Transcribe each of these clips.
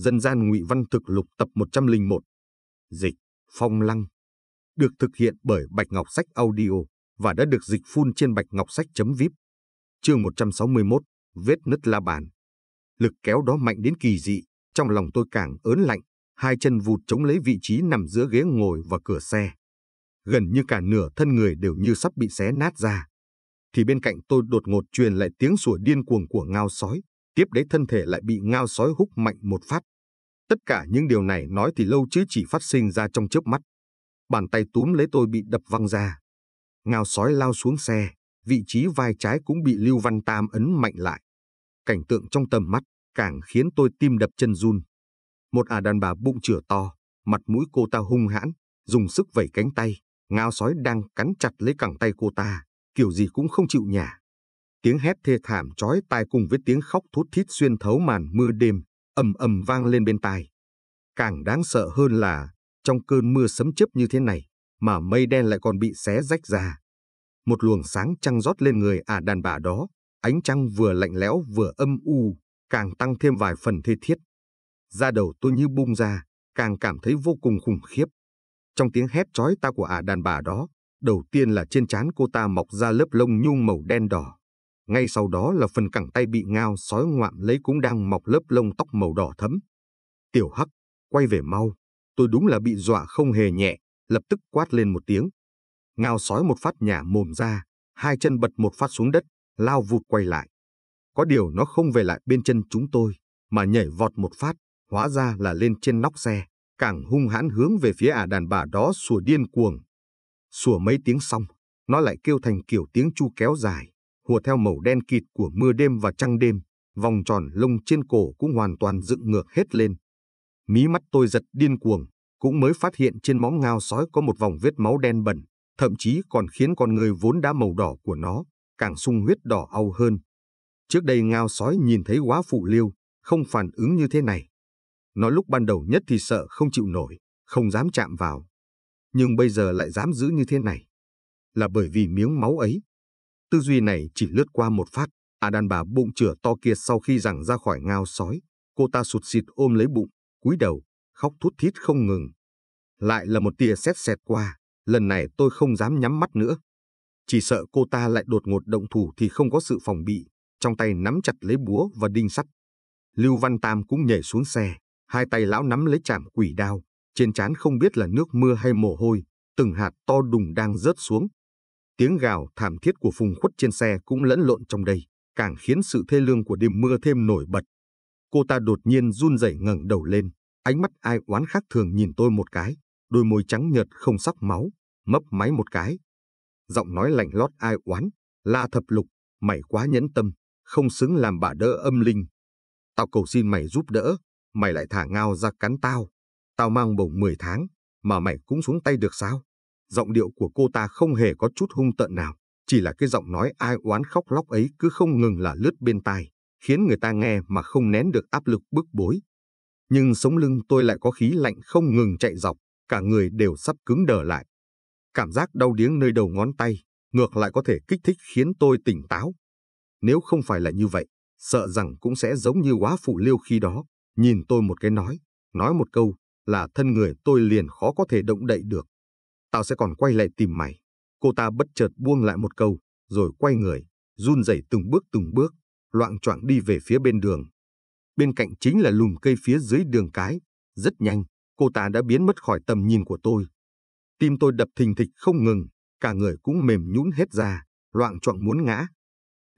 dân gian ngụy văn thực lục tập 101, dịch Phong Lăng, được thực hiện bởi Bạch Ngọc Sách Audio và đã được dịch phun trên bạch ngọc sách.vip. Chương 161, vết nứt la bàn. Lực kéo đó mạnh đến kỳ dị, trong lòng tôi càng ớn lạnh, hai chân vụt chống lấy vị trí nằm giữa ghế ngồi và cửa xe. Gần như cả nửa thân người đều như sắp bị xé nát ra. Thì bên cạnh tôi đột ngột truyền lại tiếng sủa điên cuồng của ngao sói, tiếp đấy thân thể lại bị ngao sói hút mạnh một phát, Tất cả những điều này nói thì lâu chứ chỉ phát sinh ra trong chớp mắt. Bàn tay túm lấy tôi bị đập văng ra. Ngao sói lao xuống xe, vị trí vai trái cũng bị Lưu Văn Tam ấn mạnh lại. Cảnh tượng trong tầm mắt càng khiến tôi tim đập chân run. Một à đàn bà bụng chửa to, mặt mũi cô ta hung hãn, dùng sức vẩy cánh tay, ngao sói đang cắn chặt lấy cẳng tay cô ta, kiểu gì cũng không chịu nhả. Tiếng hét thê thảm chói tai cùng với tiếng khóc thút thít xuyên thấu màn mưa đêm, ầm ầm vang lên bên tai. Càng đáng sợ hơn là, trong cơn mưa sấm chớp như thế này, mà mây đen lại còn bị xé rách ra. Một luồng sáng trăng rót lên người ả à đàn bà đó, ánh trăng vừa lạnh lẽo vừa âm u, càng tăng thêm vài phần thê thiết. Da đầu tôi như bung ra, càng cảm thấy vô cùng khủng khiếp. Trong tiếng hét chói ta của ả à đàn bà đó, đầu tiên là trên trán cô ta mọc ra lớp lông nhung màu đen đỏ. Ngay sau đó là phần cẳng tay bị ngao sói ngoạm lấy cũng đang mọc lớp lông tóc màu đỏ thẫm. Tiểu Hắc, quay về mau, tôi đúng là bị dọa không hề nhẹ, lập tức quát lên một tiếng. Ngao sói một phát nhả mồm ra, hai chân bật một phát xuống đất, lao vụt quay lại. Có điều nó không về lại bên chân chúng tôi, mà nhảy vọt một phát, hóa ra là lên trên nóc xe, càng hung hãn hướng về phía ả à đàn bà đó sủa điên cuồng. Sủa mấy tiếng xong, nó lại kêu thành kiểu tiếng chu kéo dài, hùa theo màu đen kịt của mưa đêm và trăng đêm, vòng tròn lông trên cổ cũng hoàn toàn dựng ngược hết lên. Mí mắt tôi giật điên cuồng, cũng mới phát hiện trên móng ngao sói có một vòng vết máu đen bẩn, thậm chí còn khiến con người vốn đã màu đỏ của nó càng sung huyết đỏ au hơn. Trước đây ngao sói nhìn thấy quá phụ liêu, không phản ứng như thế này. Nó lúc ban đầu nhất thì sợ không chịu nổi, không dám chạm vào. Nhưng bây giờ lại dám giữ như thế này. Là bởi vì miếng máu ấy, Tư duy này chỉ lướt qua một phát, à đàn bà bụng chửa to kia sau khi rằng ra khỏi ngao sói, cô ta sụt xịt ôm lấy bụng, cúi đầu, khóc thút thít không ngừng. Lại là một tia xét xẹt qua, lần này tôi không dám nhắm mắt nữa. Chỉ sợ cô ta lại đột ngột động thủ thì không có sự phòng bị, trong tay nắm chặt lấy búa và đinh sắt. Lưu Văn Tam cũng nhảy xuống xe, hai tay lão nắm lấy chảm quỷ đao, trên trán không biết là nước mưa hay mồ hôi, từng hạt to đùng đang rớt xuống, Tiếng gào thảm thiết của Phùng Khuất trên xe cũng lẫn lộn trong đây, càng khiến sự thê lương của đêm mưa thêm nổi bật. Cô ta đột nhiên run rẩy ngẩng đầu lên, ánh mắt ai oán khác thường nhìn tôi một cái, đôi môi trắng nhợt không sắc máu, mấp máy một cái. Giọng nói lạnh lót ai oán, la thập lục, mày quá nhẫn tâm, không xứng làm bà đỡ âm linh. Tao cầu xin mày giúp đỡ, mày lại thả ngao ra cắn tao. Tao mang bầu 10 tháng, mà mày cũng xuống tay được sao? Giọng điệu của cô ta không hề có chút hung tợn nào, chỉ là cái giọng nói ai oán khóc lóc ấy cứ không ngừng là lướt bên tai, khiến người ta nghe mà không nén được áp lực bức bối. Nhưng sống lưng tôi lại có khí lạnh không ngừng chạy dọc, cả người đều sắp cứng đờ lại. Cảm giác đau điếng nơi đầu ngón tay, ngược lại có thể kích thích khiến tôi tỉnh táo. Nếu không phải là như vậy, sợ rằng cũng sẽ giống như quá phụ liêu khi đó, nhìn tôi một cái nói, nói một câu là thân người tôi liền khó có thể động đậy được tao sẽ còn quay lại tìm mày. Cô ta bất chợt buông lại một câu, rồi quay người, run rẩy từng bước từng bước, loạn choạng đi về phía bên đường. Bên cạnh chính là lùm cây phía dưới đường cái. Rất nhanh, cô ta đã biến mất khỏi tầm nhìn của tôi. Tim tôi đập thình thịch không ngừng, cả người cũng mềm nhũn hết ra, loạn choạng muốn ngã.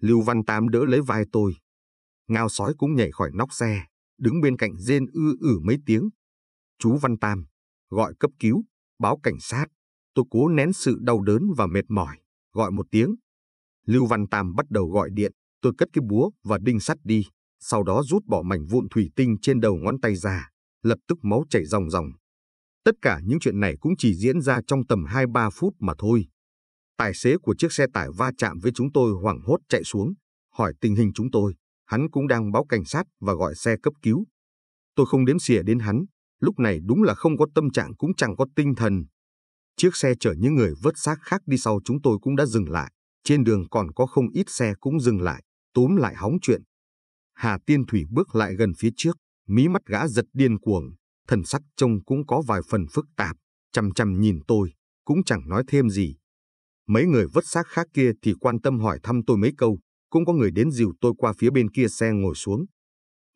Lưu Văn Tám đỡ lấy vai tôi. Ngao sói cũng nhảy khỏi nóc xe, đứng bên cạnh rên ư ử mấy tiếng. Chú Văn Tam, gọi cấp cứu, báo cảnh sát. Tôi cố nén sự đau đớn và mệt mỏi, gọi một tiếng. Lưu Văn Tam bắt đầu gọi điện, tôi cất cái búa và đinh sắt đi, sau đó rút bỏ mảnh vụn thủy tinh trên đầu ngón tay ra, lập tức máu chảy ròng ròng. Tất cả những chuyện này cũng chỉ diễn ra trong tầm 2-3 phút mà thôi. Tài xế của chiếc xe tải va chạm với chúng tôi hoảng hốt chạy xuống, hỏi tình hình chúng tôi. Hắn cũng đang báo cảnh sát và gọi xe cấp cứu. Tôi không đếm xỉa đến hắn, lúc này đúng là không có tâm trạng cũng chẳng có tinh thần, Chiếc xe chở những người vớt xác khác đi sau chúng tôi cũng đã dừng lại. Trên đường còn có không ít xe cũng dừng lại, túm lại hóng chuyện. Hà Tiên Thủy bước lại gần phía trước, mí mắt gã giật điên cuồng, thần sắc trông cũng có vài phần phức tạp, chằm chằm nhìn tôi, cũng chẳng nói thêm gì. Mấy người vất xác khác kia thì quan tâm hỏi thăm tôi mấy câu, cũng có người đến dìu tôi qua phía bên kia xe ngồi xuống.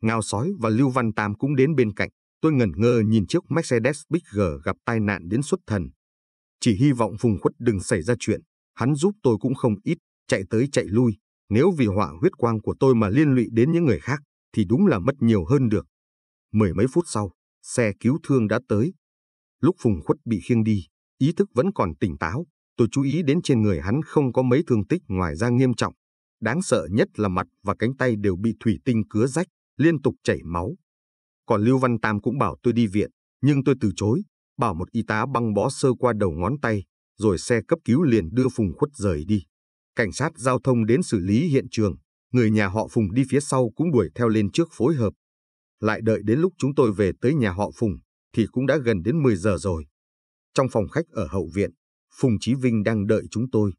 Ngao Sói và Lưu Văn Tam cũng đến bên cạnh, tôi ngẩn ngơ nhìn chiếc Mercedes Big G gặp tai nạn đến xuất thần, chỉ hy vọng vùng khuất đừng xảy ra chuyện, hắn giúp tôi cũng không ít, chạy tới chạy lui, nếu vì họa huyết quang của tôi mà liên lụy đến những người khác, thì đúng là mất nhiều hơn được. Mười mấy phút sau, xe cứu thương đã tới. Lúc vùng Khuất bị khiêng đi, ý thức vẫn còn tỉnh táo, tôi chú ý đến trên người hắn không có mấy thương tích ngoài ra nghiêm trọng. Đáng sợ nhất là mặt và cánh tay đều bị thủy tinh cứa rách, liên tục chảy máu. Còn Lưu Văn Tam cũng bảo tôi đi viện, nhưng tôi từ chối, bảo một y tá băng bó sơ qua đầu ngón tay, rồi xe cấp cứu liền đưa Phùng khuất rời đi. Cảnh sát giao thông đến xử lý hiện trường, người nhà họ Phùng đi phía sau cũng đuổi theo lên trước phối hợp. Lại đợi đến lúc chúng tôi về tới nhà họ Phùng, thì cũng đã gần đến 10 giờ rồi. Trong phòng khách ở hậu viện, Phùng Chí Vinh đang đợi chúng tôi.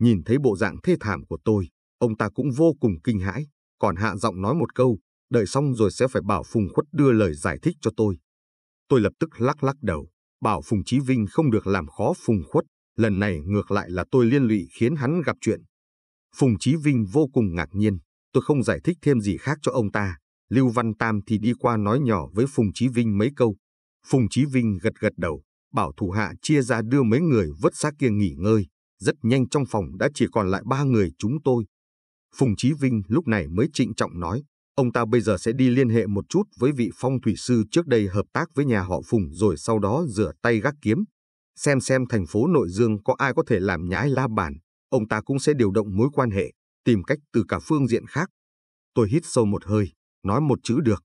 Nhìn thấy bộ dạng thê thảm của tôi, ông ta cũng vô cùng kinh hãi, còn hạ giọng nói một câu, đợi xong rồi sẽ phải bảo Phùng Khuất đưa lời giải thích cho tôi. Tôi lập tức lắc lắc đầu, bảo Phùng Chí Vinh không được làm khó Phùng Khuất, lần này ngược lại là tôi liên lụy khiến hắn gặp chuyện. Phùng Chí Vinh vô cùng ngạc nhiên, tôi không giải thích thêm gì khác cho ông ta. Lưu Văn Tam thì đi qua nói nhỏ với Phùng Chí Vinh mấy câu. Phùng Chí Vinh gật gật đầu, bảo thủ hạ chia ra đưa mấy người vớt xác kia nghỉ ngơi. Rất nhanh trong phòng đã chỉ còn lại ba người chúng tôi. Phùng Chí Vinh lúc này mới trịnh trọng nói, Ông ta bây giờ sẽ đi liên hệ một chút với vị phong thủy sư trước đây hợp tác với nhà họ Phùng rồi sau đó rửa tay gác kiếm. Xem xem thành phố Nội Dương có ai có thể làm nhái la bàn, ông ta cũng sẽ điều động mối quan hệ, tìm cách từ cả phương diện khác. Tôi hít sâu một hơi, nói một chữ được.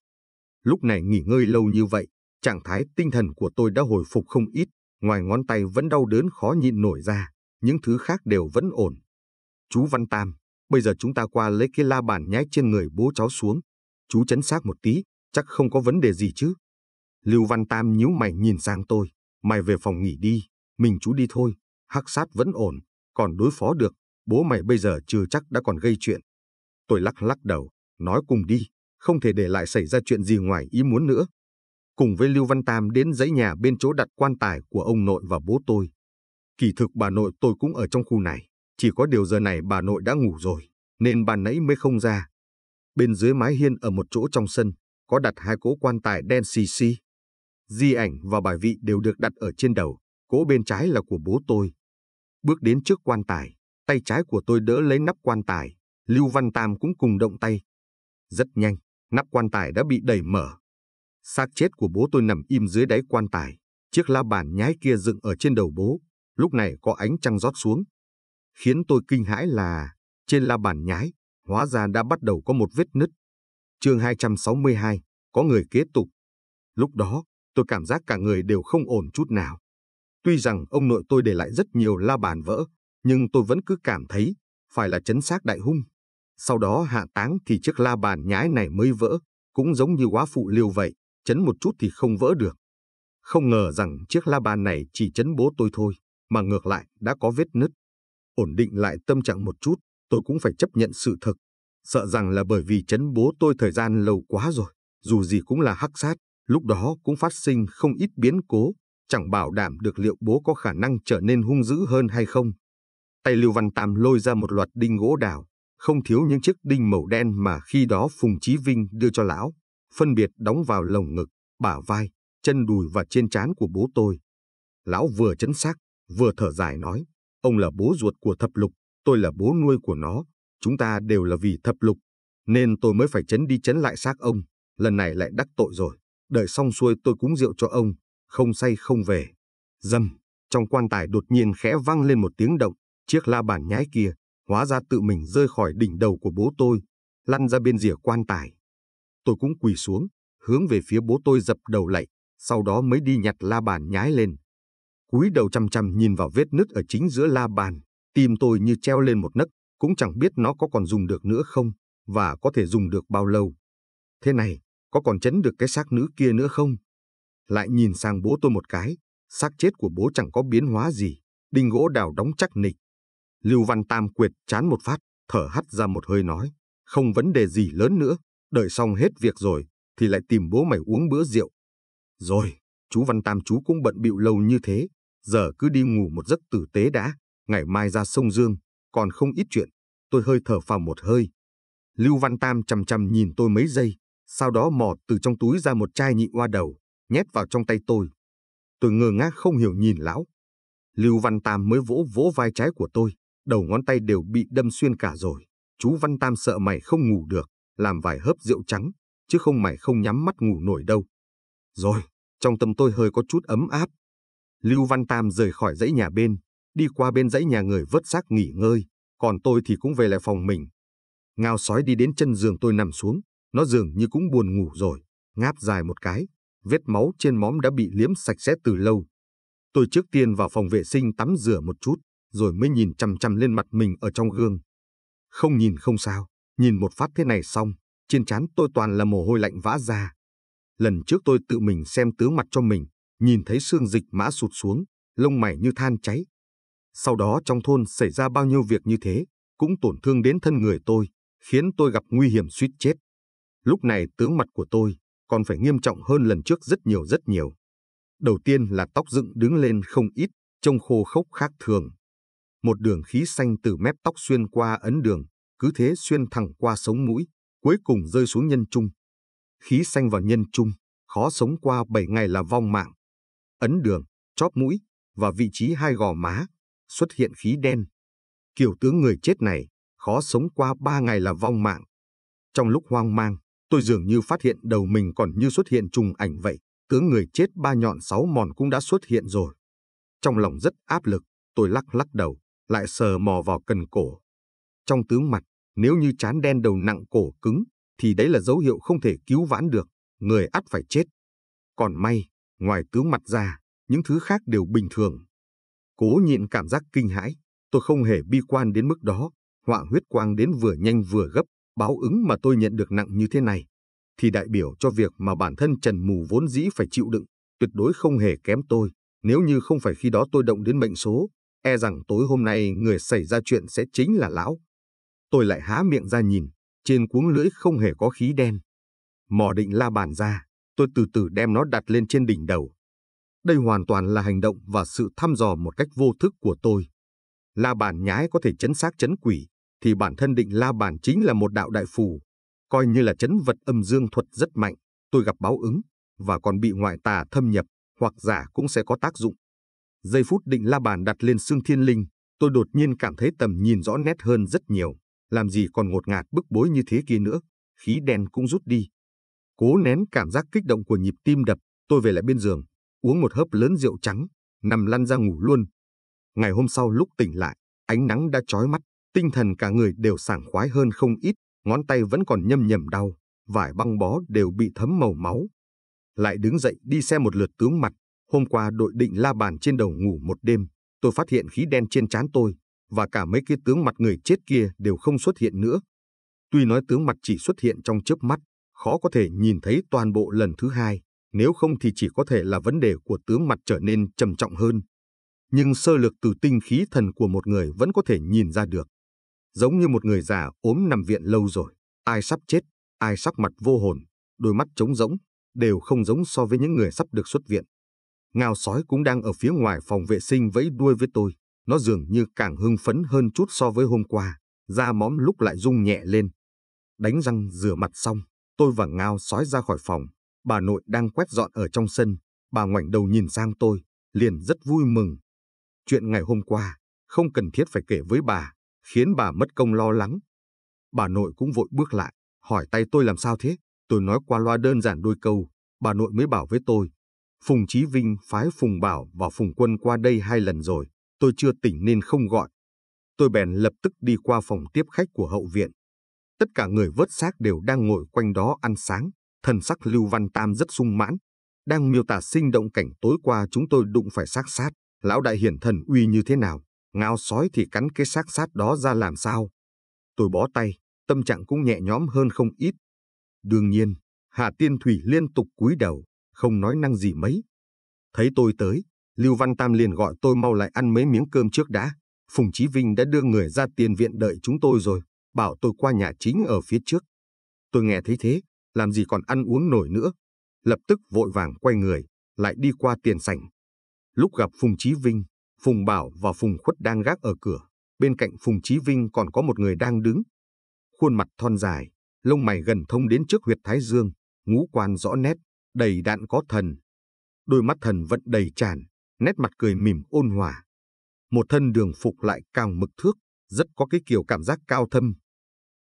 Lúc này nghỉ ngơi lâu như vậy, trạng thái tinh thần của tôi đã hồi phục không ít, ngoài ngón tay vẫn đau đớn khó nhịn nổi ra, những thứ khác đều vẫn ổn. Chú Văn Tam, Bây giờ chúng ta qua lấy cái la bàn nhái trên người bố cháu xuống. Chú chấn xác một tí, chắc không có vấn đề gì chứ. Lưu Văn Tam nhíu mày nhìn sang tôi. Mày về phòng nghỉ đi, mình chú đi thôi. Hắc sát vẫn ổn, còn đối phó được. Bố mày bây giờ chưa chắc đã còn gây chuyện. Tôi lắc lắc đầu, nói cùng đi. Không thể để lại xảy ra chuyện gì ngoài ý muốn nữa. Cùng với Lưu Văn Tam đến dãy nhà bên chỗ đặt quan tài của ông nội và bố tôi. Kỳ thực bà nội tôi cũng ở trong khu này. Chỉ có điều giờ này bà nội đã ngủ rồi, nên bà nãy mới không ra. Bên dưới mái hiên ở một chỗ trong sân, có đặt hai cỗ quan tài đen xì xì. Di ảnh và bài vị đều được đặt ở trên đầu, cỗ bên trái là của bố tôi. Bước đến trước quan tài, tay trái của tôi đỡ lấy nắp quan tài, Lưu Văn Tam cũng cùng động tay. Rất nhanh, nắp quan tài đã bị đẩy mở. Xác chết của bố tôi nằm im dưới đáy quan tài, chiếc la bàn nhái kia dựng ở trên đầu bố, lúc này có ánh trăng rót xuống, Khiến tôi kinh hãi là trên la bàn nhái, hóa ra đã bắt đầu có một vết nứt. chương 262, có người kế tục. Lúc đó, tôi cảm giác cả người đều không ổn chút nào. Tuy rằng ông nội tôi để lại rất nhiều la bàn vỡ, nhưng tôi vẫn cứ cảm thấy phải là chấn xác đại hung. Sau đó hạ táng thì chiếc la bàn nhái này mới vỡ, cũng giống như quá phụ liêu vậy, chấn một chút thì không vỡ được. Không ngờ rằng chiếc la bàn này chỉ chấn bố tôi thôi, mà ngược lại đã có vết nứt ổn định lại tâm trạng một chút, tôi cũng phải chấp nhận sự thật. Sợ rằng là bởi vì chấn bố tôi thời gian lâu quá rồi, dù gì cũng là hắc sát, lúc đó cũng phát sinh không ít biến cố, chẳng bảo đảm được liệu bố có khả năng trở nên hung dữ hơn hay không. Tay Lưu Văn Tam lôi ra một loạt đinh gỗ đào, không thiếu những chiếc đinh màu đen mà khi đó Phùng Chí Vinh đưa cho lão, phân biệt đóng vào lồng ngực, bả vai, chân đùi và trên trán của bố tôi. Lão vừa chấn xác, vừa thở dài nói, Ông là bố ruột của thập lục, tôi là bố nuôi của nó. Chúng ta đều là vì thập lục, nên tôi mới phải chấn đi chấn lại xác ông. Lần này lại đắc tội rồi. Đợi xong xuôi tôi cúng rượu cho ông, không say không về. Dâm, trong quan tài đột nhiên khẽ vang lên một tiếng động, chiếc la bàn nhái kia, hóa ra tự mình rơi khỏi đỉnh đầu của bố tôi, lăn ra bên rìa quan tài. Tôi cũng quỳ xuống, hướng về phía bố tôi dập đầu lạy, sau đó mới đi nhặt la bàn nhái lên cúi đầu chăm chăm nhìn vào vết nứt ở chính giữa la bàn, tim tôi như treo lên một nấc, cũng chẳng biết nó có còn dùng được nữa không, và có thể dùng được bao lâu. Thế này, có còn chấn được cái xác nữ kia nữa không? Lại nhìn sang bố tôi một cái, xác chết của bố chẳng có biến hóa gì, đinh gỗ đào đóng chắc nịch. Lưu Văn Tam quyệt chán một phát, thở hắt ra một hơi nói, không vấn đề gì lớn nữa, đợi xong hết việc rồi, thì lại tìm bố mày uống bữa rượu. Rồi, chú Văn Tam chú cũng bận bịu lâu như thế, giờ cứ đi ngủ một giấc tử tế đã, ngày mai ra sông Dương, còn không ít chuyện, tôi hơi thở phào một hơi. Lưu Văn Tam chằm chằm nhìn tôi mấy giây, sau đó mò từ trong túi ra một chai nhị hoa đầu, nhét vào trong tay tôi. Tôi ngơ ngác không hiểu nhìn lão. Lưu Văn Tam mới vỗ vỗ vai trái của tôi, đầu ngón tay đều bị đâm xuyên cả rồi. Chú Văn Tam sợ mày không ngủ được, làm vài hớp rượu trắng, chứ không mày không nhắm mắt ngủ nổi đâu. Rồi, trong tâm tôi hơi có chút ấm áp, Lưu Văn Tam rời khỏi dãy nhà bên, đi qua bên dãy nhà người vớt xác nghỉ ngơi, còn tôi thì cũng về lại phòng mình. Ngao sói đi đến chân giường tôi nằm xuống, nó dường như cũng buồn ngủ rồi, ngáp dài một cái, vết máu trên móm đã bị liếm sạch sẽ từ lâu. Tôi trước tiên vào phòng vệ sinh tắm rửa một chút, rồi mới nhìn chằm chằm lên mặt mình ở trong gương. Không nhìn không sao, nhìn một phát thế này xong, trên trán tôi toàn là mồ hôi lạnh vã ra. Lần trước tôi tự mình xem tướng mặt cho mình, nhìn thấy xương dịch mã sụt xuống, lông mày như than cháy. Sau đó trong thôn xảy ra bao nhiêu việc như thế, cũng tổn thương đến thân người tôi, khiến tôi gặp nguy hiểm suýt chết. Lúc này tướng mặt của tôi còn phải nghiêm trọng hơn lần trước rất nhiều rất nhiều. Đầu tiên là tóc dựng đứng lên không ít, trông khô khốc khác thường. Một đường khí xanh từ mép tóc xuyên qua ấn đường, cứ thế xuyên thẳng qua sống mũi, cuối cùng rơi xuống nhân trung. Khí xanh vào nhân trung, khó sống qua bảy ngày là vong mạng ấn đường, chóp mũi và vị trí hai gò má, xuất hiện khí đen. Kiểu tướng người chết này, khó sống qua ba ngày là vong mạng. Trong lúc hoang mang, tôi dường như phát hiện đầu mình còn như xuất hiện trùng ảnh vậy, tướng người chết ba nhọn sáu mòn cũng đã xuất hiện rồi. Trong lòng rất áp lực, tôi lắc lắc đầu, lại sờ mò vào cần cổ. Trong tướng mặt, nếu như chán đen đầu nặng cổ cứng, thì đấy là dấu hiệu không thể cứu vãn được, người ắt phải chết. Còn may, Ngoài tướng mặt ra, những thứ khác đều bình thường. Cố nhịn cảm giác kinh hãi, tôi không hề bi quan đến mức đó. Họa huyết quang đến vừa nhanh vừa gấp, báo ứng mà tôi nhận được nặng như thế này, thì đại biểu cho việc mà bản thân Trần Mù vốn dĩ phải chịu đựng, tuyệt đối không hề kém tôi. Nếu như không phải khi đó tôi động đến mệnh số, e rằng tối hôm nay người xảy ra chuyện sẽ chính là lão. Tôi lại há miệng ra nhìn, trên cuống lưỡi không hề có khí đen. Mỏ định la bàn ra, Tôi từ từ đem nó đặt lên trên đỉnh đầu. Đây hoàn toàn là hành động và sự thăm dò một cách vô thức của tôi. La bàn nhái có thể chấn xác chấn quỷ, thì bản thân định la bàn chính là một đạo đại phù, coi như là chấn vật âm dương thuật rất mạnh. Tôi gặp báo ứng và còn bị ngoại tà thâm nhập hoặc giả cũng sẽ có tác dụng. Giây phút định la bàn đặt lên xương thiên linh, tôi đột nhiên cảm thấy tầm nhìn rõ nét hơn rất nhiều. Làm gì còn ngột ngạt bức bối như thế kia nữa, khí đen cũng rút đi, Cố nén cảm giác kích động của nhịp tim đập, tôi về lại bên giường, uống một hớp lớn rượu trắng, nằm lăn ra ngủ luôn. Ngày hôm sau lúc tỉnh lại, ánh nắng đã chói mắt, tinh thần cả người đều sảng khoái hơn không ít, ngón tay vẫn còn nhâm nhầm đau, vải băng bó đều bị thấm màu máu. Lại đứng dậy đi xem một lượt tướng mặt, hôm qua đội định la bàn trên đầu ngủ một đêm, tôi phát hiện khí đen trên trán tôi, và cả mấy cái tướng mặt người chết kia đều không xuất hiện nữa. Tuy nói tướng mặt chỉ xuất hiện trong chớp mắt, khó có thể nhìn thấy toàn bộ lần thứ hai, nếu không thì chỉ có thể là vấn đề của tướng mặt trở nên trầm trọng hơn. Nhưng sơ lược từ tinh khí thần của một người vẫn có thể nhìn ra được. Giống như một người già ốm nằm viện lâu rồi, ai sắp chết, ai sắc mặt vô hồn, đôi mắt trống rỗng, đều không giống so với những người sắp được xuất viện. Ngao sói cũng đang ở phía ngoài phòng vệ sinh vẫy đuôi với tôi, nó dường như càng hưng phấn hơn chút so với hôm qua, da móm lúc lại rung nhẹ lên. Đánh răng rửa mặt xong, Tôi và Ngao sói ra khỏi phòng, bà nội đang quét dọn ở trong sân, bà ngoảnh đầu nhìn sang tôi, liền rất vui mừng. Chuyện ngày hôm qua, không cần thiết phải kể với bà, khiến bà mất công lo lắng. Bà nội cũng vội bước lại, hỏi tay tôi làm sao thế, tôi nói qua loa đơn giản đôi câu, bà nội mới bảo với tôi. Phùng Chí Vinh phái Phùng Bảo và Phùng Quân qua đây hai lần rồi, tôi chưa tỉnh nên không gọi. Tôi bèn lập tức đi qua phòng tiếp khách của hậu viện, Tất cả người vớt xác đều đang ngồi quanh đó ăn sáng, thần sắc Lưu Văn Tam rất sung mãn, đang miêu tả sinh động cảnh tối qua chúng tôi đụng phải xác sát, lão đại hiển thần uy như thế nào, ngao sói thì cắn cái xác sát đó ra làm sao. Tôi bó tay, tâm trạng cũng nhẹ nhõm hơn không ít. Đương nhiên, Hà Tiên Thủy liên tục cúi đầu, không nói năng gì mấy. Thấy tôi tới, Lưu Văn Tam liền gọi tôi mau lại ăn mấy miếng cơm trước đã. Phùng Chí Vinh đã đưa người ra tiền viện đợi chúng tôi rồi bảo tôi qua nhà chính ở phía trước. Tôi nghe thấy thế, làm gì còn ăn uống nổi nữa. Lập tức vội vàng quay người, lại đi qua tiền sảnh. Lúc gặp Phùng Chí Vinh, Phùng Bảo và Phùng Khuất đang gác ở cửa. Bên cạnh Phùng Chí Vinh còn có một người đang đứng. Khuôn mặt thon dài, lông mày gần thông đến trước huyệt thái dương, ngũ quan rõ nét, đầy đạn có thần. Đôi mắt thần vẫn đầy tràn, nét mặt cười mỉm ôn hòa. Một thân đường phục lại cao mực thước, rất có cái kiểu cảm giác cao thâm,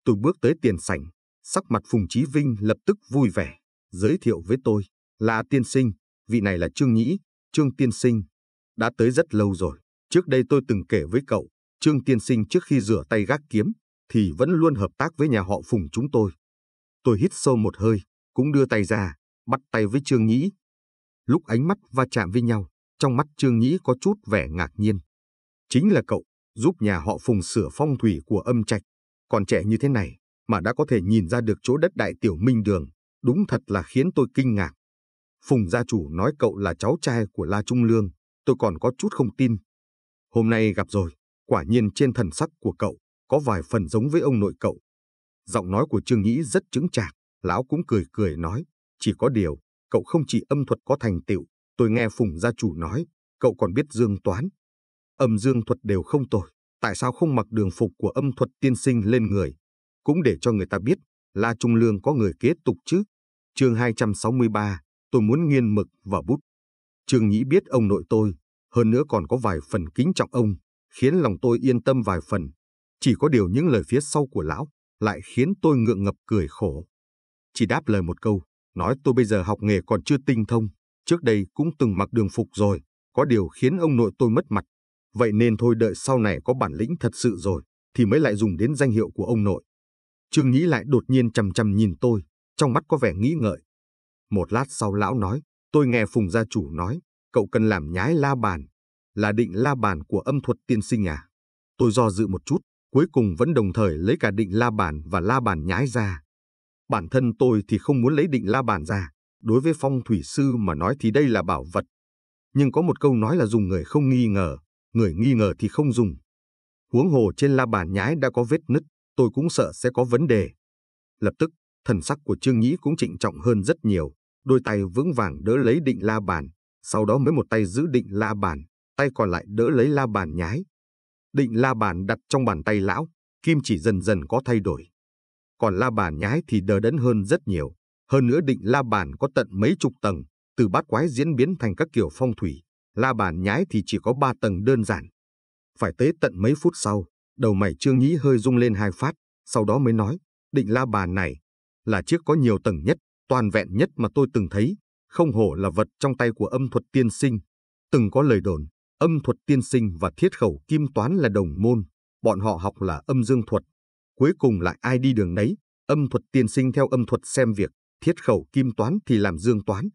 Tôi bước tới tiền sảnh, sắc mặt Phùng Chí Vinh lập tức vui vẻ, giới thiệu với tôi, là tiên sinh, vị này là Trương Nhĩ, Trương tiên sinh, đã tới rất lâu rồi. Trước đây tôi từng kể với cậu, Trương tiên sinh trước khi rửa tay gác kiếm, thì vẫn luôn hợp tác với nhà họ Phùng chúng tôi. Tôi hít sâu một hơi, cũng đưa tay ra, bắt tay với Trương Nhĩ. Lúc ánh mắt va chạm với nhau, trong mắt Trương Nhĩ có chút vẻ ngạc nhiên. Chính là cậu, giúp nhà họ Phùng sửa phong thủy của âm trạch, còn trẻ như thế này mà đã có thể nhìn ra được chỗ đất đại tiểu minh đường, đúng thật là khiến tôi kinh ngạc. Phùng gia chủ nói cậu là cháu trai của La Trung Lương, tôi còn có chút không tin. Hôm nay gặp rồi, quả nhiên trên thần sắc của cậu có vài phần giống với ông nội cậu. Giọng nói của Trương Nhĩ rất chứng chạc, lão cũng cười cười nói, chỉ có điều, cậu không chỉ âm thuật có thành tựu, tôi nghe Phùng gia chủ nói, cậu còn biết dương toán. Âm dương thuật đều không tồi, tại sao không mặc đường phục của âm thuật tiên sinh lên người, cũng để cho người ta biết là trung lương có người kế tục chứ. chương 263, tôi muốn nghiên mực và bút. Trương Nhĩ biết ông nội tôi, hơn nữa còn có vài phần kính trọng ông, khiến lòng tôi yên tâm vài phần. Chỉ có điều những lời phía sau của lão lại khiến tôi ngượng ngập cười khổ. Chỉ đáp lời một câu, nói tôi bây giờ học nghề còn chưa tinh thông, trước đây cũng từng mặc đường phục rồi, có điều khiến ông nội tôi mất mặt Vậy nên thôi đợi sau này có bản lĩnh thật sự rồi, thì mới lại dùng đến danh hiệu của ông nội. Trương Nhĩ lại đột nhiên chầm chầm nhìn tôi, trong mắt có vẻ nghĩ ngợi. Một lát sau lão nói, tôi nghe Phùng gia chủ nói, cậu cần làm nhái la bàn, là định la bàn của âm thuật tiên sinh à. Tôi do dự một chút, cuối cùng vẫn đồng thời lấy cả định la bàn và la bàn nhái ra. Bản thân tôi thì không muốn lấy định la bàn ra, đối với phong thủy sư mà nói thì đây là bảo vật. Nhưng có một câu nói là dùng người không nghi ngờ, người nghi ngờ thì không dùng. Huống hồ trên la bàn nhái đã có vết nứt, tôi cũng sợ sẽ có vấn đề. Lập tức, thần sắc của Trương Nhĩ cũng trịnh trọng hơn rất nhiều, đôi tay vững vàng đỡ lấy định la bàn, sau đó mới một tay giữ định la bàn, tay còn lại đỡ lấy la bàn nhái. Định la bàn đặt trong bàn tay lão, kim chỉ dần dần có thay đổi. Còn la bàn nhái thì đờ đẫn hơn rất nhiều, hơn nữa định la bàn có tận mấy chục tầng, từ bát quái diễn biến thành các kiểu phong thủy, la bàn nhái thì chỉ có ba tầng đơn giản. Phải tới tận mấy phút sau, đầu mày Trương Nhĩ hơi rung lên hai phát, sau đó mới nói, định la bàn này là chiếc có nhiều tầng nhất, toàn vẹn nhất mà tôi từng thấy, không hổ là vật trong tay của âm thuật tiên sinh. Từng có lời đồn, âm thuật tiên sinh và thiết khẩu kim toán là đồng môn, bọn họ học là âm dương thuật. Cuối cùng lại ai đi đường nấy, âm thuật tiên sinh theo âm thuật xem việc, thiết khẩu kim toán thì làm dương toán.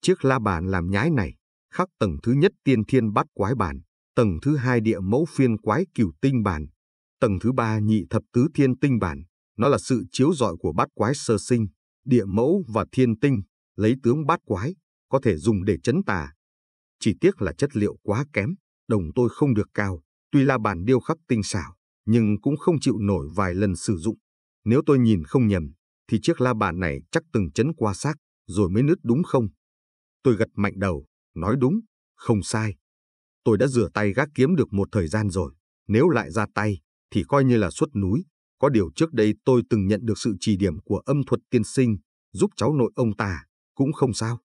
Chiếc la bàn làm nhái này khắc tầng thứ nhất tiên thiên bát quái bản, tầng thứ hai địa mẫu phiên quái cửu tinh bản, tầng thứ ba nhị thập tứ thiên tinh bản. Nó là sự chiếu rọi của bát quái sơ sinh, địa mẫu và thiên tinh, lấy tướng bát quái, có thể dùng để chấn tà. Chỉ tiếc là chất liệu quá kém, đồng tôi không được cao, tuy là bản điêu khắc tinh xảo, nhưng cũng không chịu nổi vài lần sử dụng. Nếu tôi nhìn không nhầm, thì chiếc la bàn này chắc từng chấn qua xác, rồi mới nứt đúng không? Tôi gật mạnh đầu, nói đúng, không sai. Tôi đã rửa tay gác kiếm được một thời gian rồi, nếu lại ra tay thì coi như là xuất núi. Có điều trước đây tôi từng nhận được sự chỉ điểm của âm thuật tiên sinh, giúp cháu nội ông ta, cũng không sao.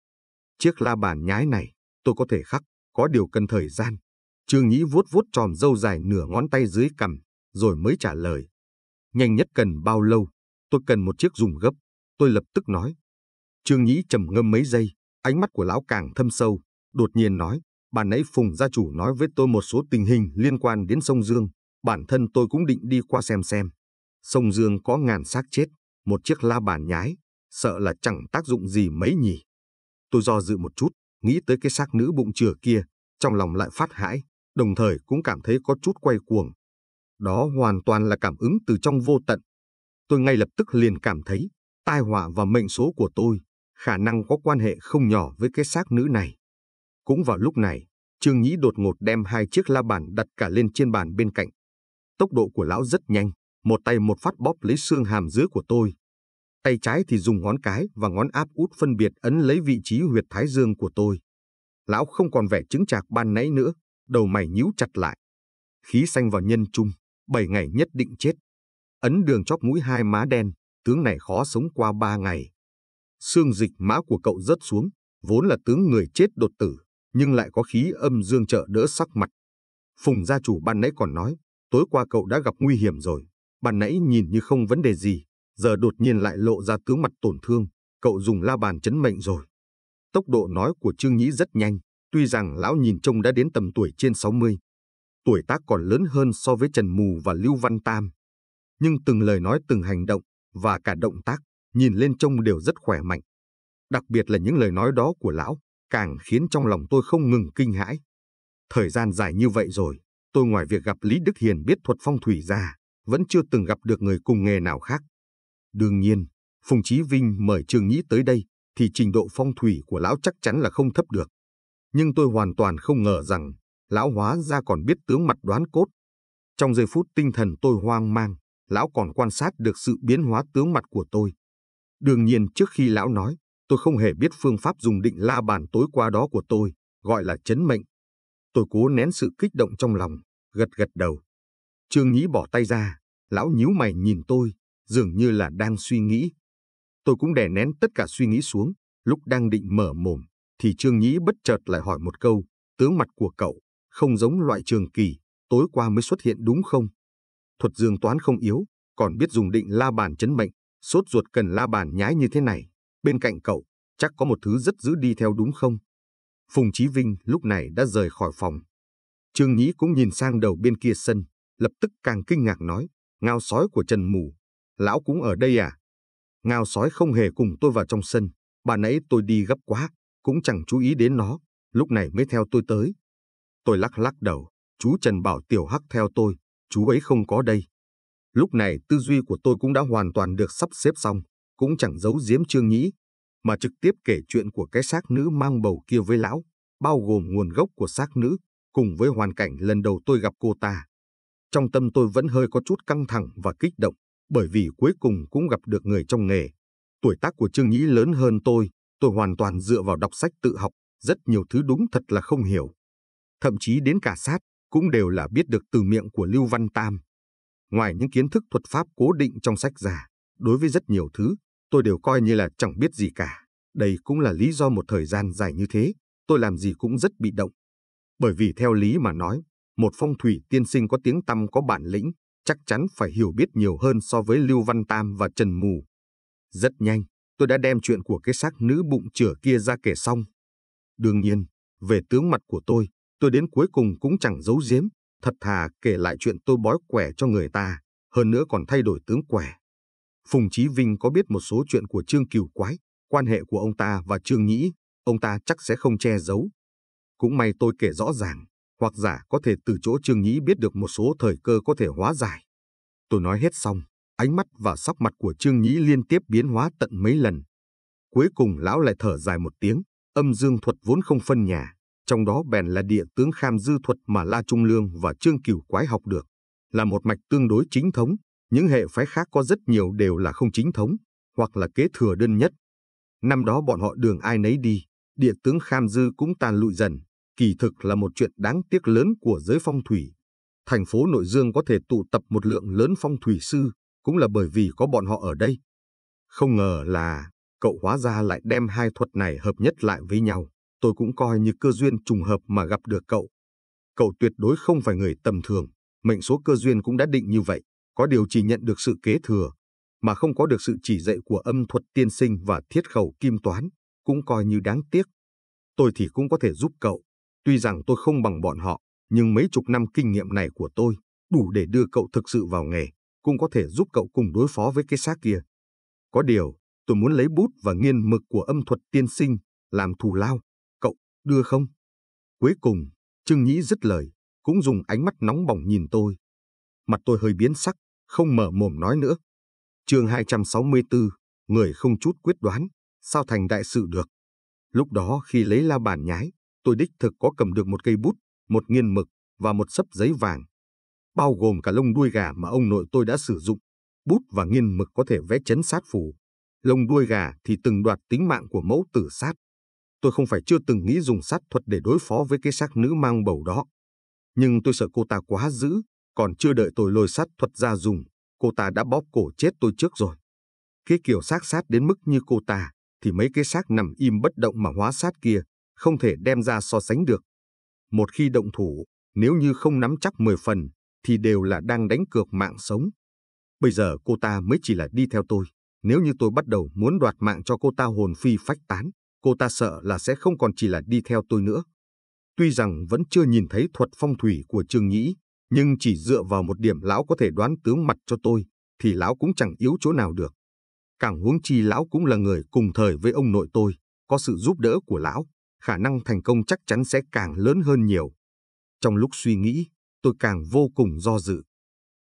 Chiếc la bàn nhái này, tôi có thể khắc, có điều cần thời gian. Trương Nhĩ vuốt vuốt tròm dâu dài nửa ngón tay dưới cằm, rồi mới trả lời. Nhanh nhất cần bao lâu? Tôi cần một chiếc dùng gấp. Tôi lập tức nói. Trương Nhĩ trầm ngâm mấy giây, ánh mắt của lão càng thâm sâu, đột nhiên nói, bà nãy Phùng gia chủ nói với tôi một số tình hình liên quan đến sông Dương, bản thân tôi cũng định đi qua xem xem. Sông Dương có ngàn xác chết, một chiếc la bàn nhái, sợ là chẳng tác dụng gì mấy nhỉ. Tôi do dự một chút, nghĩ tới cái xác nữ bụng chừa kia, trong lòng lại phát hãi, đồng thời cũng cảm thấy có chút quay cuồng. Đó hoàn toàn là cảm ứng từ trong vô tận. Tôi ngay lập tức liền cảm thấy, tai họa và mệnh số của tôi, khả năng có quan hệ không nhỏ với cái xác nữ này. Cũng vào lúc này, Trương Nhĩ đột ngột đem hai chiếc la bàn đặt cả lên trên bàn bên cạnh. Tốc độ của lão rất nhanh, một tay một phát bóp lấy xương hàm dưới của tôi. Tay trái thì dùng ngón cái và ngón áp út phân biệt ấn lấy vị trí huyệt thái dương của tôi. Lão không còn vẻ chứng trạc ban nãy nữa, đầu mày nhíu chặt lại. Khí xanh vào nhân trung, bảy ngày nhất định chết. Ấn đường chóp mũi hai má đen, tướng này khó sống qua ba ngày. Xương dịch mã của cậu rớt xuống, vốn là tướng người chết đột tử, nhưng lại có khí âm dương trợ đỡ sắc mặt. Phùng gia chủ ban nãy còn nói, tối qua cậu đã gặp nguy hiểm rồi, ban nãy nhìn như không vấn đề gì, giờ đột nhiên lại lộ ra tướng mặt tổn thương, cậu dùng la bàn chấn mệnh rồi. Tốc độ nói của Trương Nhĩ rất nhanh, tuy rằng lão nhìn trông đã đến tầm tuổi trên 60. Tuổi tác còn lớn hơn so với Trần Mù và Lưu Văn Tam. Nhưng từng lời nói từng hành động, và cả động tác, nhìn lên trông đều rất khỏe mạnh. Đặc biệt là những lời nói đó của lão, càng khiến trong lòng tôi không ngừng kinh hãi. Thời gian dài như vậy rồi, tôi ngoài việc gặp Lý Đức Hiền biết thuật phong thủy ra, vẫn chưa từng gặp được người cùng nghề nào khác. Đương nhiên, Phùng Chí Vinh mời Trương Nhĩ tới đây thì trình độ phong thủy của lão chắc chắn là không thấp được. Nhưng tôi hoàn toàn không ngờ rằng lão hóa ra còn biết tướng mặt đoán cốt. Trong giây phút tinh thần tôi hoang mang, lão còn quan sát được sự biến hóa tướng mặt của tôi. Đương nhiên trước khi lão nói, Tôi không hề biết phương pháp dùng định la bàn tối qua đó của tôi, gọi là chấn mệnh. Tôi cố nén sự kích động trong lòng, gật gật đầu. Trương Nhĩ bỏ tay ra, lão nhíu mày nhìn tôi, dường như là đang suy nghĩ. Tôi cũng đè nén tất cả suy nghĩ xuống, lúc đang định mở mồm, thì Trương Nhĩ bất chợt lại hỏi một câu, tướng mặt của cậu, không giống loại trường kỳ, tối qua mới xuất hiện đúng không? Thuật dương toán không yếu, còn biết dùng định la bàn chấn mệnh, sốt ruột cần la bàn nhái như thế này. Bên cạnh cậu, chắc có một thứ rất giữ đi theo đúng không? Phùng Chí Vinh lúc này đã rời khỏi phòng. Trương Nhĩ cũng nhìn sang đầu bên kia sân, lập tức càng kinh ngạc nói, ngao sói của Trần Mù, lão cũng ở đây à? Ngao sói không hề cùng tôi vào trong sân, bà nãy tôi đi gấp quá, cũng chẳng chú ý đến nó, lúc này mới theo tôi tới. Tôi lắc lắc đầu, chú Trần bảo tiểu hắc theo tôi, chú ấy không có đây. Lúc này tư duy của tôi cũng đã hoàn toàn được sắp xếp xong, cũng chẳng giấu giếm Trương Nhĩ, mà trực tiếp kể chuyện của cái xác nữ mang bầu kia với lão, bao gồm nguồn gốc của xác nữ, cùng với hoàn cảnh lần đầu tôi gặp cô ta. Trong tâm tôi vẫn hơi có chút căng thẳng và kích động, bởi vì cuối cùng cũng gặp được người trong nghề. Tuổi tác của Trương Nhĩ lớn hơn tôi, tôi hoàn toàn dựa vào đọc sách tự học, rất nhiều thứ đúng thật là không hiểu. Thậm chí đến cả sát, cũng đều là biết được từ miệng của Lưu Văn Tam. Ngoài những kiến thức thuật pháp cố định trong sách già, đối với rất nhiều thứ, tôi đều coi như là chẳng biết gì cả. Đây cũng là lý do một thời gian dài như thế, tôi làm gì cũng rất bị động. Bởi vì theo lý mà nói, một phong thủy tiên sinh có tiếng tăm có bản lĩnh, chắc chắn phải hiểu biết nhiều hơn so với Lưu Văn Tam và Trần Mù. Rất nhanh, tôi đã đem chuyện của cái xác nữ bụng chửa kia ra kể xong. Đương nhiên, về tướng mặt của tôi, tôi đến cuối cùng cũng chẳng giấu giếm, thật thà kể lại chuyện tôi bói quẻ cho người ta, hơn nữa còn thay đổi tướng quẻ. Phùng Chí Vinh có biết một số chuyện của Trương Kiều Quái, quan hệ của ông ta và Trương Nhĩ, ông ta chắc sẽ không che giấu. Cũng may tôi kể rõ ràng, hoặc giả có thể từ chỗ Trương Nhĩ biết được một số thời cơ có thể hóa giải. Tôi nói hết xong, ánh mắt và sắc mặt của Trương Nhĩ liên tiếp biến hóa tận mấy lần. Cuối cùng lão lại thở dài một tiếng, âm dương thuật vốn không phân nhà, trong đó bèn là địa tướng kham dư thuật mà La Trung Lương và Trương Kiều Quái học được, là một mạch tương đối chính thống, những hệ phái khác có rất nhiều đều là không chính thống, hoặc là kế thừa đơn nhất. Năm đó bọn họ đường ai nấy đi, địa tướng Kham Dư cũng tan lụi dần, kỳ thực là một chuyện đáng tiếc lớn của giới phong thủy. Thành phố Nội Dương có thể tụ tập một lượng lớn phong thủy sư, cũng là bởi vì có bọn họ ở đây. Không ngờ là, cậu hóa ra lại đem hai thuật này hợp nhất lại với nhau, tôi cũng coi như cơ duyên trùng hợp mà gặp được cậu. Cậu tuyệt đối không phải người tầm thường, mệnh số cơ duyên cũng đã định như vậy có điều chỉ nhận được sự kế thừa, mà không có được sự chỉ dạy của âm thuật tiên sinh và thiết khẩu kim toán, cũng coi như đáng tiếc. Tôi thì cũng có thể giúp cậu, tuy rằng tôi không bằng bọn họ, nhưng mấy chục năm kinh nghiệm này của tôi đủ để đưa cậu thực sự vào nghề, cũng có thể giúp cậu cùng đối phó với cái xác kia. Có điều, tôi muốn lấy bút và nghiên mực của âm thuật tiên sinh, làm thù lao, cậu, đưa không? Cuối cùng, Trương Nhĩ dứt lời, cũng dùng ánh mắt nóng bỏng nhìn tôi. Mặt tôi hơi biến sắc, không mở mồm nói nữa. chương 264, người không chút quyết đoán, sao thành đại sự được. Lúc đó khi lấy la bàn nhái, tôi đích thực có cầm được một cây bút, một nghiên mực và một sấp giấy vàng, bao gồm cả lông đuôi gà mà ông nội tôi đã sử dụng. Bút và nghiên mực có thể vẽ chấn sát phù. Lông đuôi gà thì từng đoạt tính mạng của mẫu tử sát. Tôi không phải chưa từng nghĩ dùng sát thuật để đối phó với cái xác nữ mang bầu đó. Nhưng tôi sợ cô ta quá dữ, còn chưa đợi tôi lôi sát thuật ra dùng, cô ta đã bóp cổ chết tôi trước rồi. Cái kiểu xác sát đến mức như cô ta, thì mấy cái xác nằm im bất động mà hóa sát kia, không thể đem ra so sánh được. Một khi động thủ, nếu như không nắm chắc 10 phần, thì đều là đang đánh cược mạng sống. Bây giờ cô ta mới chỉ là đi theo tôi. Nếu như tôi bắt đầu muốn đoạt mạng cho cô ta hồn phi phách tán, cô ta sợ là sẽ không còn chỉ là đi theo tôi nữa. Tuy rằng vẫn chưa nhìn thấy thuật phong thủy của Trương Nhĩ, nhưng chỉ dựa vào một điểm lão có thể đoán tướng mặt cho tôi, thì lão cũng chẳng yếu chỗ nào được. Càng huống chi lão cũng là người cùng thời với ông nội tôi, có sự giúp đỡ của lão, khả năng thành công chắc chắn sẽ càng lớn hơn nhiều. Trong lúc suy nghĩ, tôi càng vô cùng do dự.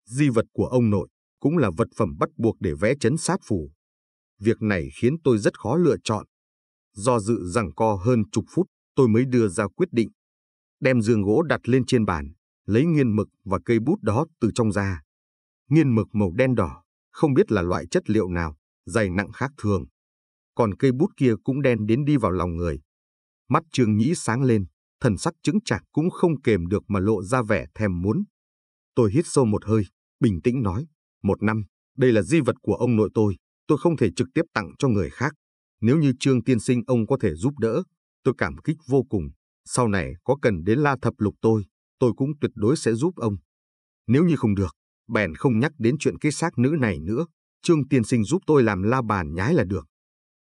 Di vật của ông nội cũng là vật phẩm bắt buộc để vẽ chấn sát phù. Việc này khiến tôi rất khó lựa chọn. Do dự rằng co hơn chục phút, tôi mới đưa ra quyết định. Đem giường gỗ đặt lên trên bàn, lấy nghiên mực và cây bút đó từ trong ra. Nghiên mực màu đen đỏ, không biết là loại chất liệu nào, dày nặng khác thường. Còn cây bút kia cũng đen đến đi vào lòng người. Mắt Trương Nhĩ sáng lên, thần sắc chứng chạc cũng không kềm được mà lộ ra vẻ thèm muốn. Tôi hít sâu một hơi, bình tĩnh nói, một năm, đây là di vật của ông nội tôi, tôi không thể trực tiếp tặng cho người khác. Nếu như Trương Tiên Sinh ông có thể giúp đỡ, tôi cảm kích vô cùng, sau này có cần đến la thập lục tôi, tôi cũng tuyệt đối sẽ giúp ông. Nếu như không được, bèn không nhắc đến chuyện cái xác nữ này nữa, Trương Tiên Sinh giúp tôi làm la bàn nhái là được.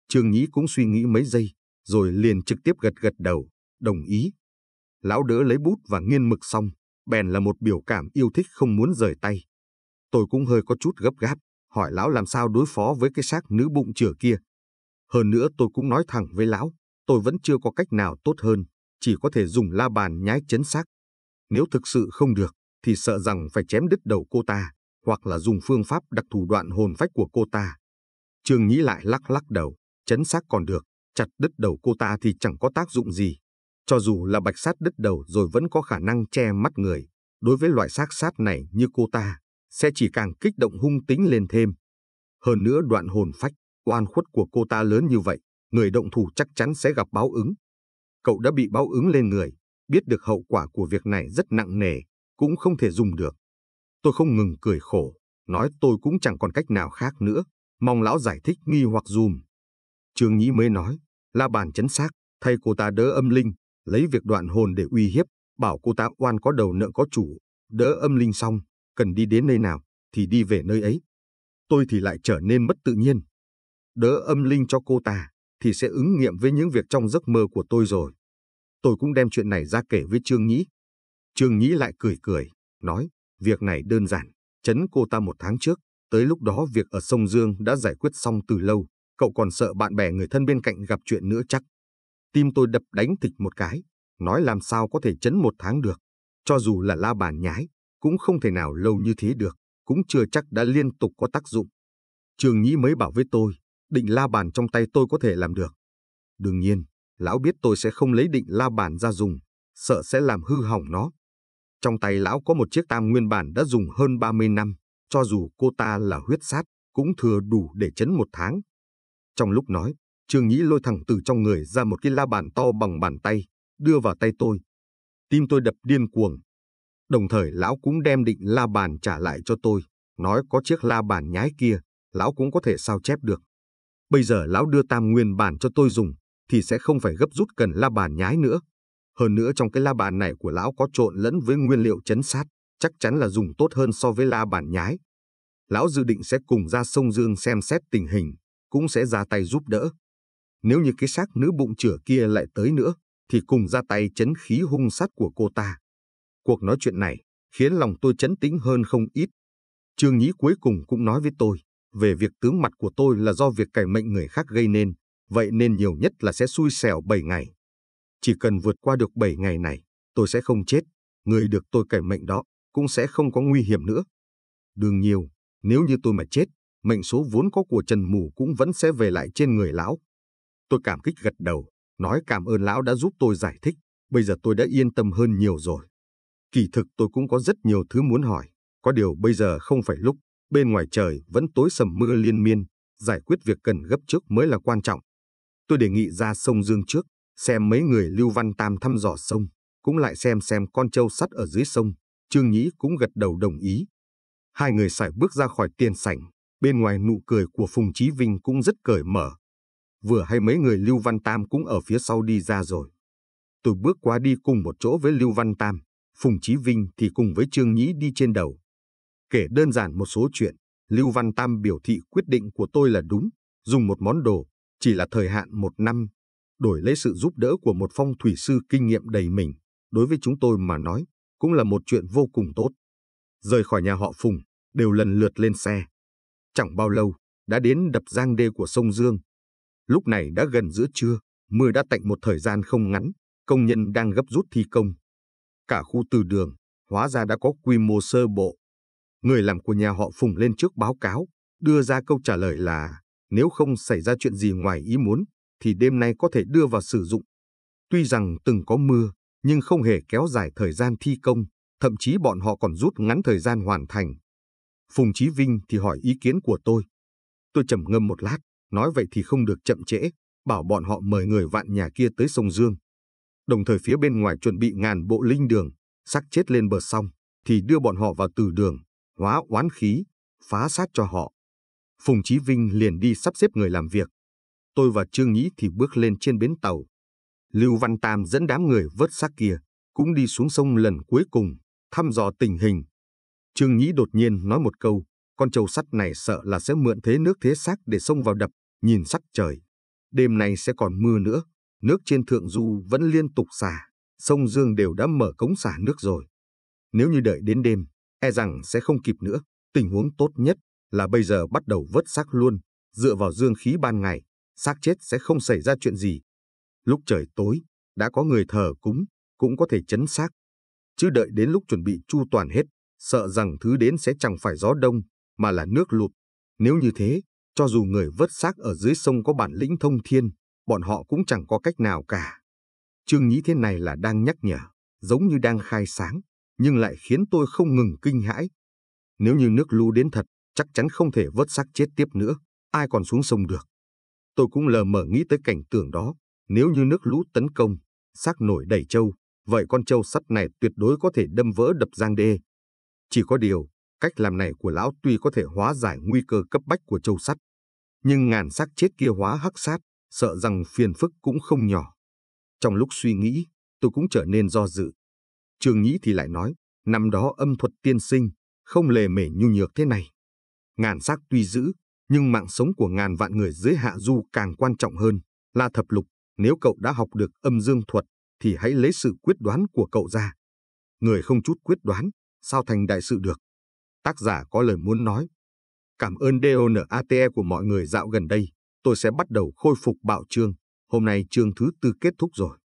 Trương Nhĩ cũng suy nghĩ mấy giây, rồi liền trực tiếp gật gật đầu, đồng ý. Lão đỡ lấy bút và nghiên mực xong, bèn là một biểu cảm yêu thích không muốn rời tay. Tôi cũng hơi có chút gấp gáp, hỏi lão làm sao đối phó với cái xác nữ bụng chửa kia. Hơn nữa tôi cũng nói thẳng với lão, tôi vẫn chưa có cách nào tốt hơn, chỉ có thể dùng la bàn nhái chấn xác nếu thực sự không được, thì sợ rằng phải chém đứt đầu cô ta, hoặc là dùng phương pháp đặc thù đoạn hồn phách của cô ta. Trương nghĩ lại lắc lắc đầu, chấn xác còn được, chặt đứt đầu cô ta thì chẳng có tác dụng gì. Cho dù là bạch sát đứt đầu rồi vẫn có khả năng che mắt người, đối với loại xác sát này như cô ta, sẽ chỉ càng kích động hung tính lên thêm. Hơn nữa đoạn hồn phách, oan khuất của cô ta lớn như vậy, người động thủ chắc chắn sẽ gặp báo ứng. Cậu đã bị báo ứng lên người, biết được hậu quả của việc này rất nặng nề, cũng không thể dùng được. Tôi không ngừng cười khổ, nói tôi cũng chẳng còn cách nào khác nữa, mong lão giải thích nghi hoặc dùm. Trương Nhĩ mới nói, là bàn chấn xác, thay cô ta đỡ âm linh, lấy việc đoạn hồn để uy hiếp, bảo cô ta oan có đầu nợ có chủ, đỡ âm linh xong, cần đi đến nơi nào, thì đi về nơi ấy. Tôi thì lại trở nên mất tự nhiên. Đỡ âm linh cho cô ta, thì sẽ ứng nghiệm với những việc trong giấc mơ của tôi rồi tôi cũng đem chuyện này ra kể với Trương Nhĩ. Trương Nhĩ lại cười cười, nói, việc này đơn giản, chấn cô ta một tháng trước, tới lúc đó việc ở sông Dương đã giải quyết xong từ lâu, cậu còn sợ bạn bè người thân bên cạnh gặp chuyện nữa chắc. Tim tôi đập đánh thịch một cái, nói làm sao có thể chấn một tháng được, cho dù là la bàn nhái, cũng không thể nào lâu như thế được, cũng chưa chắc đã liên tục có tác dụng. Trường Nhĩ mới bảo với tôi, định la bàn trong tay tôi có thể làm được. Đương nhiên, lão biết tôi sẽ không lấy định la bàn ra dùng, sợ sẽ làm hư hỏng nó. Trong tay lão có một chiếc tam nguyên bản đã dùng hơn 30 năm, cho dù cô ta là huyết sát, cũng thừa đủ để chấn một tháng. Trong lúc nói, Trương Nhĩ lôi thẳng từ trong người ra một cái la bàn to bằng bàn tay, đưa vào tay tôi. Tim tôi đập điên cuồng. Đồng thời lão cũng đem định la bàn trả lại cho tôi, nói có chiếc la bàn nhái kia, lão cũng có thể sao chép được. Bây giờ lão đưa tam nguyên bản cho tôi dùng, thì sẽ không phải gấp rút cần la bàn nhái nữa. Hơn nữa trong cái la bàn này của lão có trộn lẫn với nguyên liệu chấn sát, chắc chắn là dùng tốt hơn so với la bàn nhái. Lão dự định sẽ cùng ra sông Dương xem xét tình hình, cũng sẽ ra tay giúp đỡ. Nếu như cái xác nữ bụng chửa kia lại tới nữa, thì cùng ra tay chấn khí hung sát của cô ta. Cuộc nói chuyện này khiến lòng tôi chấn tĩnh hơn không ít. Trương Nhĩ cuối cùng cũng nói với tôi về việc tướng mặt của tôi là do việc cải mệnh người khác gây nên. Vậy nên nhiều nhất là sẽ xui xẻo 7 ngày. Chỉ cần vượt qua được 7 ngày này, tôi sẽ không chết. Người được tôi cải mệnh đó cũng sẽ không có nguy hiểm nữa. Đường nhiều, nếu như tôi mà chết, mệnh số vốn có của Trần Mù cũng vẫn sẽ về lại trên người lão. Tôi cảm kích gật đầu, nói cảm ơn lão đã giúp tôi giải thích, bây giờ tôi đã yên tâm hơn nhiều rồi. Kỳ thực tôi cũng có rất nhiều thứ muốn hỏi, có điều bây giờ không phải lúc, bên ngoài trời vẫn tối sầm mưa liên miên, giải quyết việc cần gấp trước mới là quan trọng. Tôi đề nghị ra sông Dương trước, xem mấy người Lưu Văn Tam thăm dò sông, cũng lại xem xem con trâu sắt ở dưới sông. Trương Nhĩ cũng gật đầu đồng ý. Hai người sải bước ra khỏi tiền sảnh, bên ngoài nụ cười của Phùng Chí Vinh cũng rất cởi mở. Vừa hay mấy người Lưu Văn Tam cũng ở phía sau đi ra rồi. Tôi bước qua đi cùng một chỗ với Lưu Văn Tam, Phùng Chí Vinh thì cùng với Trương Nhĩ đi trên đầu. Kể đơn giản một số chuyện, Lưu Văn Tam biểu thị quyết định của tôi là đúng, dùng một món đồ, chỉ là thời hạn một năm, đổi lấy sự giúp đỡ của một phong thủy sư kinh nghiệm đầy mình, đối với chúng tôi mà nói, cũng là một chuyện vô cùng tốt. Rời khỏi nhà họ Phùng, đều lần lượt lên xe. Chẳng bao lâu, đã đến đập giang đê của sông Dương. Lúc này đã gần giữa trưa, mưa đã tạnh một thời gian không ngắn, công nhân đang gấp rút thi công. Cả khu từ đường, hóa ra đã có quy mô sơ bộ. Người làm của nhà họ Phùng lên trước báo cáo, đưa ra câu trả lời là nếu không xảy ra chuyện gì ngoài ý muốn, thì đêm nay có thể đưa vào sử dụng. Tuy rằng từng có mưa, nhưng không hề kéo dài thời gian thi công, thậm chí bọn họ còn rút ngắn thời gian hoàn thành. Phùng Chí Vinh thì hỏi ý kiến của tôi. Tôi trầm ngâm một lát, nói vậy thì không được chậm trễ, bảo bọn họ mời người vạn nhà kia tới sông Dương. Đồng thời phía bên ngoài chuẩn bị ngàn bộ linh đường, xác chết lên bờ sông, thì đưa bọn họ vào từ đường, hóa oán khí, phá sát cho họ. Phùng Chí Vinh liền đi sắp xếp người làm việc. Tôi và Trương Nhĩ thì bước lên trên bến tàu. Lưu Văn Tam dẫn đám người vớt xác kia, cũng đi xuống sông lần cuối cùng, thăm dò tình hình. Trương Nhĩ đột nhiên nói một câu, con trâu sắt này sợ là sẽ mượn thế nước thế xác để xông vào đập, nhìn sắc trời. Đêm nay sẽ còn mưa nữa, nước trên thượng du vẫn liên tục xả, sông Dương đều đã mở cống xả nước rồi. Nếu như đợi đến đêm, e rằng sẽ không kịp nữa, tình huống tốt nhất là bây giờ bắt đầu vớt xác luôn, dựa vào dương khí ban ngày, xác chết sẽ không xảy ra chuyện gì. Lúc trời tối, đã có người thờ cúng, cũng có thể chấn xác. Chứ đợi đến lúc chuẩn bị chu toàn hết, sợ rằng thứ đến sẽ chẳng phải gió đông, mà là nước lụt. Nếu như thế, cho dù người vớt xác ở dưới sông có bản lĩnh thông thiên, bọn họ cũng chẳng có cách nào cả. Trương nghĩ thế này là đang nhắc nhở, giống như đang khai sáng, nhưng lại khiến tôi không ngừng kinh hãi. Nếu như nước lũ đến thật, chắc chắn không thể vớt xác chết tiếp nữa, ai còn xuống sông được. Tôi cũng lờ mờ nghĩ tới cảnh tượng đó, nếu như nước lũ tấn công, xác nổi đầy châu, vậy con châu sắt này tuyệt đối có thể đâm vỡ đập giang đê. Chỉ có điều, cách làm này của lão tuy có thể hóa giải nguy cơ cấp bách của châu sắt, nhưng ngàn xác chết kia hóa hắc sát, sợ rằng phiền phức cũng không nhỏ. Trong lúc suy nghĩ, tôi cũng trở nên do dự. Trường Nhĩ thì lại nói, năm đó âm thuật tiên sinh, không lề mề nhu nhược thế này ngàn xác tuy giữ, nhưng mạng sống của ngàn vạn người dưới hạ du càng quan trọng hơn. La Thập Lục, nếu cậu đã học được âm dương thuật, thì hãy lấy sự quyết đoán của cậu ra. Người không chút quyết đoán, sao thành đại sự được? Tác giả có lời muốn nói. Cảm ơn DONATE của mọi người dạo gần đây. Tôi sẽ bắt đầu khôi phục bạo trương. Hôm nay chương thứ tư kết thúc rồi.